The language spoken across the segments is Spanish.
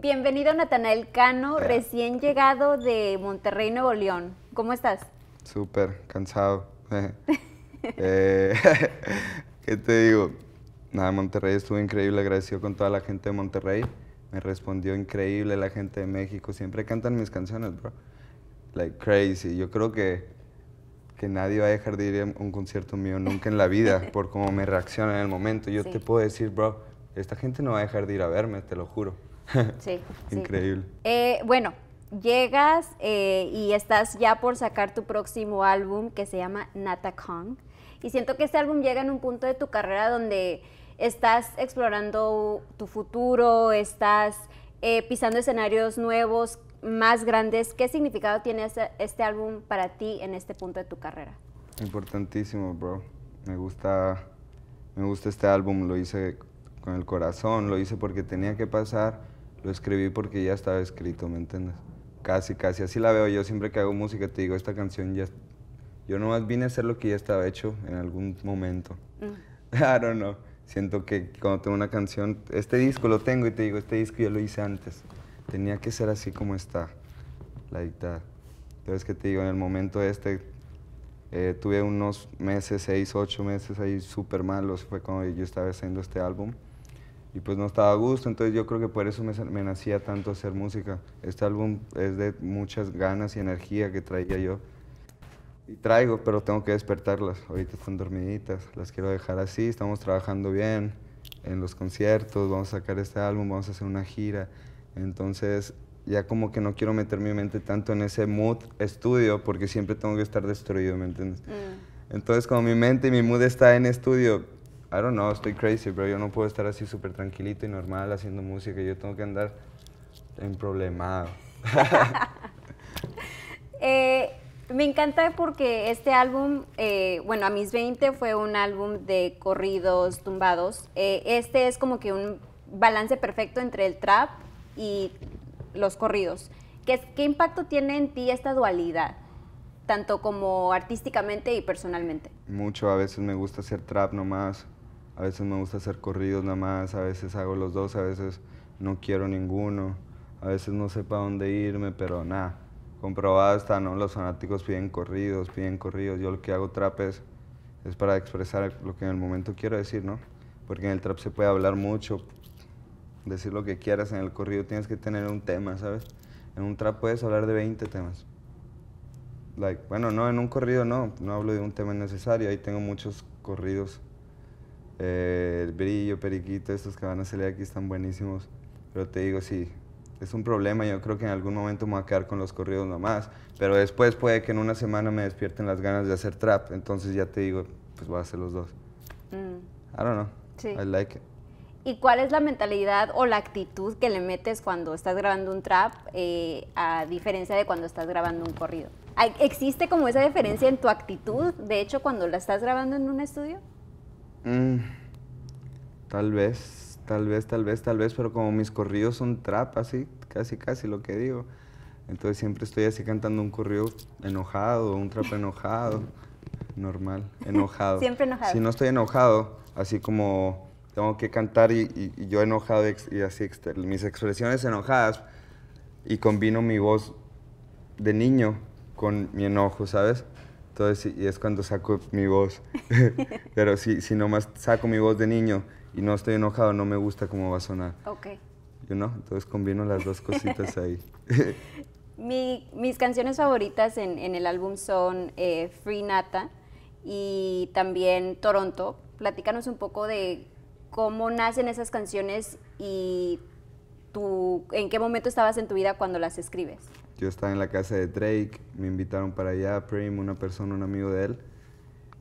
Bienvenido Natanael Cano, recién llegado de Monterrey, Nuevo León. ¿Cómo estás? Súper, cansado. Eh, ¿Qué te digo? Nada, Monterrey estuvo increíble, agradecido con toda la gente de Monterrey. Me respondió increíble la gente de México. Siempre cantan mis canciones, bro. Like crazy. Yo creo que, que nadie va a dejar de ir a un concierto mío nunca en la vida por cómo me reacciona en el momento. Yo te puedo decir, bro, esta gente no va a dejar de ir a verme, te lo juro. Sí. Increíble. Eh, bueno, llegas eh, y estás ya por sacar tu próximo álbum que se llama Nata Kong. Y siento que este álbum llega en un punto de tu carrera donde estás explorando tu futuro, estás eh, pisando escenarios nuevos, más grandes. ¿Qué significado tiene este, este, álbum para ti en este punto de tu carrera? Importantísimo, bro. Me gusta, me gusta este álbum, lo hice con el corazón, lo hice porque tenía que pasar lo escribí porque ya estaba escrito, ¿me entiendes? Casi, casi, así la veo yo siempre que hago música, te digo, esta canción ya... Yo nomás vine a hacer lo que ya estaba hecho en algún momento. Mm. I don't know. Siento que cuando tengo una canción, este disco lo tengo y te digo, este disco yo lo hice antes. Tenía que ser así como está, la dictada. Entonces, que te digo, en el momento este, eh, tuve unos meses, seis, ocho meses ahí súper malos. Fue cuando yo estaba haciendo este álbum y pues no estaba a gusto, entonces yo creo que por eso me, me nacía tanto hacer música. Este álbum es de muchas ganas y energía que traía yo. Y traigo, pero tengo que despertarlas. Ahorita están dormiditas, las quiero dejar así, estamos trabajando bien en los conciertos, vamos a sacar este álbum, vamos a hacer una gira. Entonces ya como que no quiero meter mi mente tanto en ese mood estudio porque siempre tengo que estar destruido, ¿me entiendes? Mm. Entonces como mi mente y mi mood está en estudio, I don't know, estoy crazy, pero yo no puedo estar así súper tranquilito y normal haciendo música. Yo tengo que andar en problemado. Eh, me encanta porque este álbum, eh, bueno, a mis 20 fue un álbum de corridos tumbados. Eh, este es como que un balance perfecto entre el trap y los corridos. ¿Qué, ¿Qué impacto tiene en ti esta dualidad? Tanto como artísticamente y personalmente. Mucho, a veces me gusta hacer trap nomás, a veces me gusta hacer corridos nada más, a veces hago los dos, a veces no quiero ninguno, a veces no sé para dónde irme, pero nada. Comprobado está, ¿no? Los fanáticos piden corridos, piden corridos. Yo lo que hago trap es, para expresar lo que en el momento quiero decir, ¿no? Porque en el trap se puede hablar mucho, decir lo que quieras. En el corrido tienes que tener un tema, ¿sabes? En un trap puedes hablar de 20 temas. Like, bueno, no, en un corrido no, no hablo de un tema necesario. Ahí tengo muchos corridos eh, el brillo, periquito, estos que van a salir aquí están buenísimos. Pero te digo, sí, es un problema. Yo creo que en algún momento me voy a quedar con los corridos nomás. Pero después puede que en una semana me despierten las ganas de hacer trap. Entonces ya te digo, pues voy a hacer los dos. Mm. I don't know. Sí. I like it. ¿Y cuál es la mentalidad o la actitud que le metes cuando estás grabando un trap eh, a diferencia de cuando estás grabando un corrido? ¿Existe como esa diferencia en tu actitud, de hecho, cuando la estás grabando en un estudio? Mm, tal vez, tal vez, tal vez, tal vez, pero como mis corridos son trap, así, casi, casi lo que digo. Entonces siempre estoy así cantando un corrido enojado, un trap enojado, normal, enojado. Siempre enojado. Si no estoy enojado, así como tengo que cantar y yo enojado y así mis expresiones enojadas y combino mi voz de niño con mi enojo, ¿sabes? Entonces, y es cuando saco mi voz. Pero si, si más saco mi voz de niño y no estoy enojado, no me gusta cómo va a sonar. Ok. You know? Entonces combino las dos cositas ahí. mis canciones favoritas en, el álbum son eh, Free Nata y también Toronto. Platícanos un poco de cómo nacen esas canciones y tú, en qué momento estabas en tu vida cuando las escribes. Yo estaba en la casa de Drake, me invitaron para allá, Prim, una persona, un amigo de él.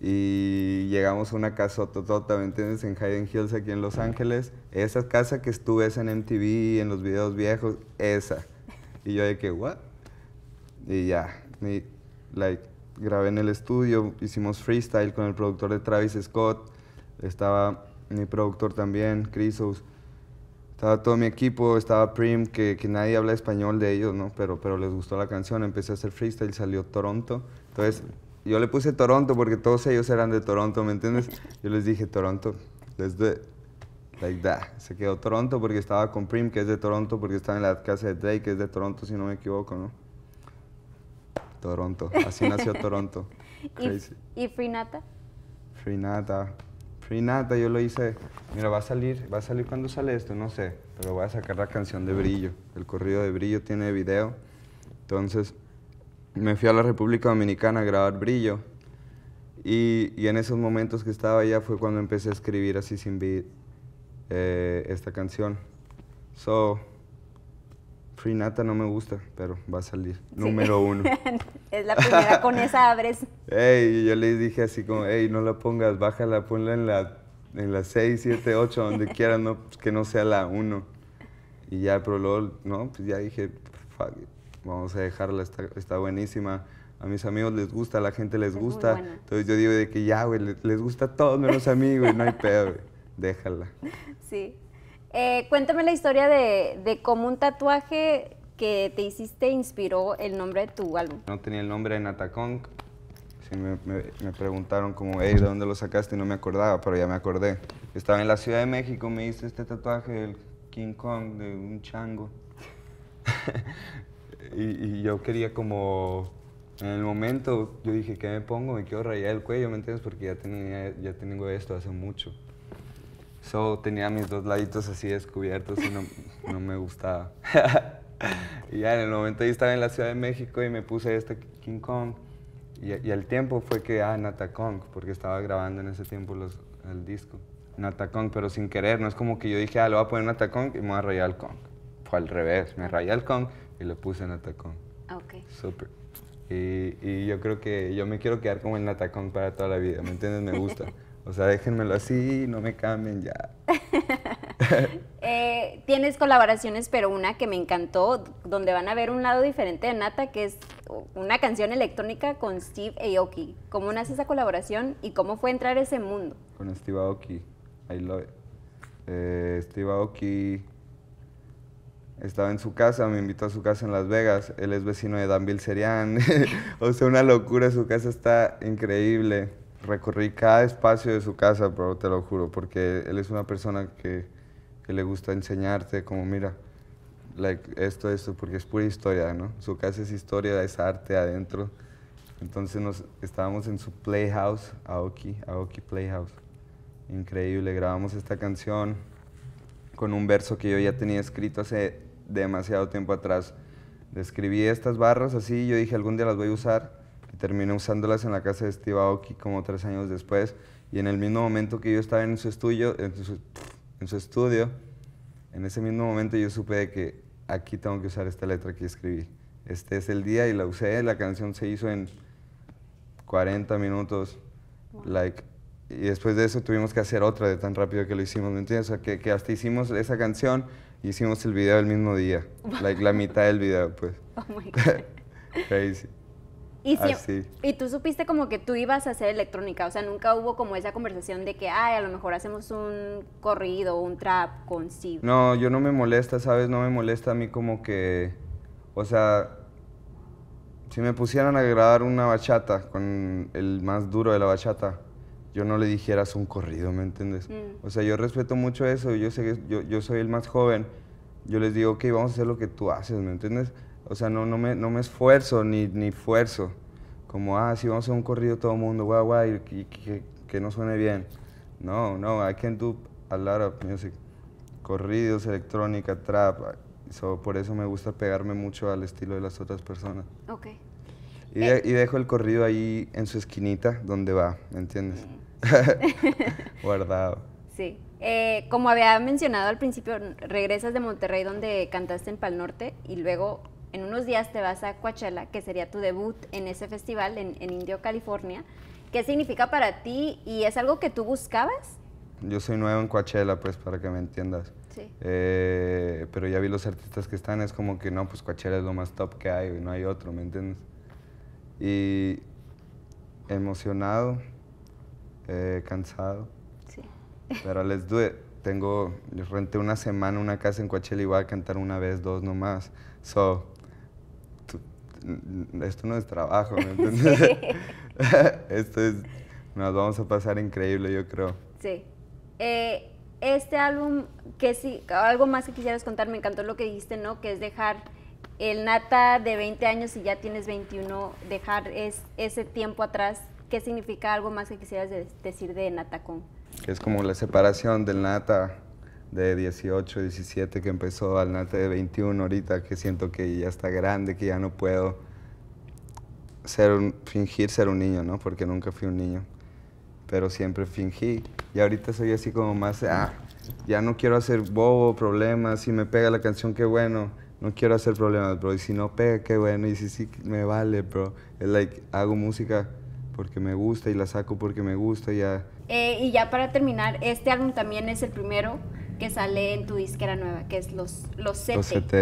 Y llegamos a una casa totota, ¿me entiendes? En Hayden Hills, aquí en Los Ángeles. Esa casa que estuve en MTV, en los videos viejos, esa. Y yo dije que, ¿what? Y ya, y, like, grabé en el estudio, hicimos freestyle con el productor de Travis Scott, estaba mi productor también, Chris estaba todo mi equipo, estaba Prim, que, que, nadie habla español de ellos, ¿no? Pero, pero les gustó la canción, empecé a hacer freestyle, salió Toronto. Entonces, yo le puse Toronto porque todos ellos eran de Toronto, ¿me entiendes? Yo les dije, Toronto, let's do Like that. Se quedó Toronto porque estaba con Prim, que es de Toronto, porque estaba en la casa de Drake, que es de Toronto, si no me equivoco, ¿no? Toronto. Así nació Toronto. ¿Y, ¿Y Free Nata nada, yo lo hice, mira, va a salir, va a salir cuando sale esto, no sé, pero voy a sacar la canción de Brillo. El corrido de Brillo tiene video. Entonces, me fui a la República Dominicana a grabar Brillo. Y, en esos momentos que estaba allá fue cuando empecé a escribir así sin beat eh, esta canción. So, Free Nata no me gusta, pero va a salir. Número uno. es la primera, con esa abres. Ey, yo le dije así como, ey, no la pongas, bájala, ponla en la, en la 6, 7, 8, donde quieras, no, pues, que no sea la 1. Y ya, pero luego, no, pues ya dije, vamos a dejarla, está, está, buenísima. A mis amigos les gusta, a la gente les gusta. Entonces yo digo de que ya, güey, les, gusta a todos menos a mí, güey, no hay pedo, güey. Déjala. Sí. Eh, cuéntame la historia de, de, cómo un tatuaje que te hiciste inspiró el nombre de tu álbum. No tenía el nombre de Natacong. me, preguntaron como, ¿de dónde lo sacaste? Y no me acordaba, pero ya me acordé. Estaba en la Ciudad de México, me hice este tatuaje del King Kong, de un chango. y, y yo quería como en el momento yo dije, ¿qué me pongo? Me quiero rayar el cuello, ¿me entiendes? Porque ya tenía, ya tengo esto hace mucho. So, tenía mis dos laditos así descubiertos y no, no me gustaba. y ya en el momento ahí estaba en la Ciudad de México y me puse este King Kong. Y, y el tiempo fue que, ah, Nata Kong, porque estaba grabando en ese tiempo los, el disco. Nata Kong, pero sin querer, no es como que yo dije, ah, lo voy a poner Nata Kong y me voy a rayar el Kong. Fue al revés, me rayé al Kong y lo puse Nata Kong. Ah, ok. Súper. Y, y, yo creo que yo me quiero quedar como el Nata Kong para toda la vida, ¿me entiendes? Me gusta. O sea, déjenmelo así, no me cambien ya. Eh, tienes colaboraciones, pero una que me encantó, donde van a ver un lado diferente de Nata, que es una canción electrónica con Steve Aoki. ¿Cómo nace esa colaboración y cómo fue entrar a ese mundo? Con Steve Aoki, I love it. Eh, Steve Aoki estaba en su casa, me invitó a su casa en Las Vegas. Él es vecino de Danville Serian. o sea, una locura, su casa está increíble recorrí cada espacio de su casa, bro, te lo juro, porque él es una persona que, le gusta enseñarte, como mira, esto, esto, porque es pura historia, ¿no? Su casa es historia, es arte adentro. Entonces nos, estábamos en su playhouse, Aoki, Aoki Playhouse. Increíble, grabamos esta canción con un verso que yo ya tenía escrito hace demasiado tiempo atrás. Describí estas barras así, yo dije algún día las voy a usar terminé usándolas en la casa de Steve Aoki como tres años después. Y en el mismo momento que yo estaba en su estudio, en su, en su estudio, en ese mismo momento yo supe de que aquí tengo que usar esta letra que escribí. Este es el día y la usé. La canción se hizo en 40 minutos. Like, y después de eso tuvimos que hacer otra de tan rápido que lo hicimos, ¿me entiendes? O sea, que, que hasta hicimos esa canción y hicimos el video el mismo día. Like, la mitad del video, pues. Oh my God. Crazy. Y, ah, y tú supiste como que tú ibas a hacer electrónica, o sea, nunca hubo como esa conversación de que, ay, a lo mejor hacemos un corrido, un trap con sí No, yo no me molesta, ¿sabes? No me molesta a mí como que, o sea, si me pusieran a grabar una bachata con el más duro de la bachata, yo no le dijeras un corrido, ¿me entiendes? Mm. O sea, yo respeto mucho eso, yo sé que yo, yo, soy el más joven, yo les digo, ok, vamos a hacer lo que tú haces, ¿me entiendes? O sea, no, no, me, no me esfuerzo ni, ni esfuerzo como, ah, si vamos a un corrido todo el mundo, guau, guau, que, no suene bien. No, no, I can do a lot of music. Corridos, electrónica, trap. por eso me gusta pegarme mucho al estilo de las otras personas. Ok. Y, y dejo el corrido ahí en su esquinita donde va, ¿me entiendes? Mm. Guardado. Sí. Eh, como había mencionado al principio, regresas de Monterrey donde cantaste en Pal Norte y luego en unos días te vas a Coachella, que sería tu debut en ese festival en, en Indio, California. ¿Qué significa para ti y es algo que tú buscabas? Yo soy nuevo en Coachella, pues, para que me entiendas. Sí. Eh, pero ya vi los artistas que están, es como que no, pues Coachella es lo más top que hay y no hay otro, ¿me entiendes? Y emocionado, eh, cansado. Sí. Pero les doy. Tengo, renté una semana una casa en Coachella y voy a cantar una vez, dos nomás. So, esto no es trabajo, ¿me entiendes? Sí. esto es, nos vamos a pasar increíble, yo creo. Sí. Eh, este álbum, que sí, algo más que quisieras contar, me encantó lo que dijiste, ¿no? Que es dejar el nata de 20 años y ya tienes 21, dejar es, ese tiempo atrás. ¿Qué significa algo más que quisieras decir de Que Es como la separación del nata de 18, 17 que empezó al Nate de 21 ahorita, que siento que ya está grande, que ya no puedo ser fingir ser un niño, ¿no? Porque nunca fui un niño, pero siempre fingí. Y ahorita soy así como más, ah, ya no quiero hacer bobo, problemas, si me pega la canción, qué bueno, no quiero hacer problemas, bro, y si no pega, qué bueno, y si sí, me vale, bro. Es like, hago música porque me gusta y la saco porque me gusta, ya. Eh, y ya para terminar, este álbum también es el primero que sale en tu disquera nueva, que es los, los CT. Los CT.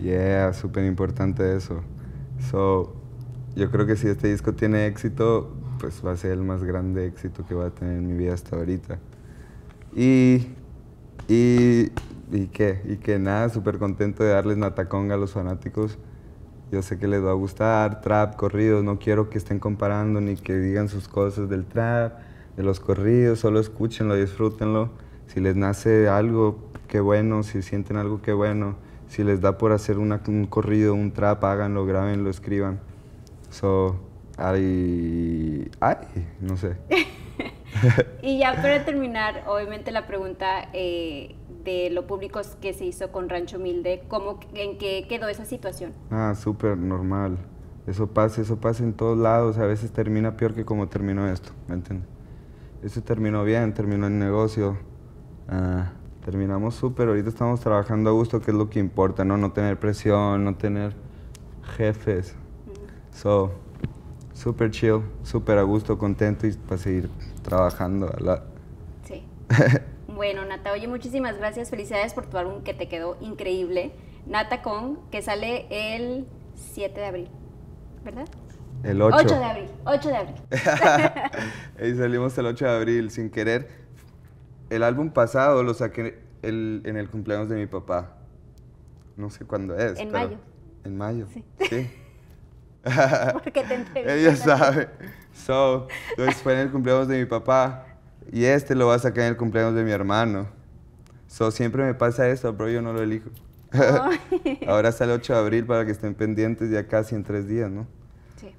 Yeah, súper importante eso. So, yo creo que si este disco tiene éxito, pues va a ser el más grande éxito que va a tener en mi vida hasta ahorita. Y, y, y que, y que nada, súper contento de darles nataconga a los fanáticos. Yo sé que les va a gustar, trap, corridos, no quiero que estén comparando ni que digan sus cosas del trap, de los corridos, solo escúchenlo, disfrútenlo si les nace algo, qué bueno. Si sienten algo, qué bueno. Si les da por hacer un corrido, un trap, háganlo, lo escriban. So, ay, ay, no sé. y ya para terminar, obviamente la pregunta eh, de lo público que se hizo con Rancho Humilde, ¿cómo, ¿en qué quedó esa situación? Ah, súper normal. Eso pasa, eso pasa en todos lados. A veces termina peor que como terminó esto, ¿me entiendes? Eso terminó bien, terminó el negocio. Ah, terminamos súper, ahorita estamos trabajando a gusto, que es lo que importa, ¿no? No tener presión, no tener jefes. So, súper chill, súper a gusto, contento y para seguir trabajando. La... Sí. bueno, Nata, oye, muchísimas gracias. Felicidades por tu álbum que te quedó increíble. Nata Con, que sale el 7 de abril, ¿verdad? El 8. 8 de abril, 8 de abril. y salimos el 8 de abril sin querer el álbum pasado lo saqué en el cumpleaños de mi papá. No sé cuándo es. En mayo. En mayo. Sí. Porque te Ella sabe. So, entonces fue en el cumpleaños de mi papá y este lo va a sacar en el cumpleaños de mi hermano. So, siempre me pasa eso, pero yo no lo elijo. Ahora sale 8 de abril para que estén pendientes ya casi en tres días, ¿no? Sí.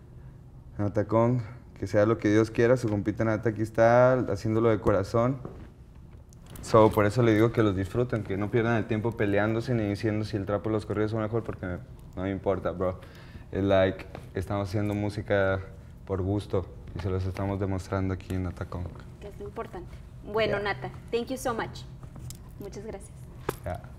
Atacón, que sea lo que Dios quiera, su compita Nata aquí está haciéndolo de corazón. So, por eso le digo que los disfruten, que no pierdan el tiempo peleándose ni diciendo si el trapo o los corridos son mejor, porque no me importa, bro. Es like, estamos haciendo música por gusto y se los estamos demostrando aquí en Atacón. Que es importante. Bueno, Nata, thank you so much. Muchas gracias.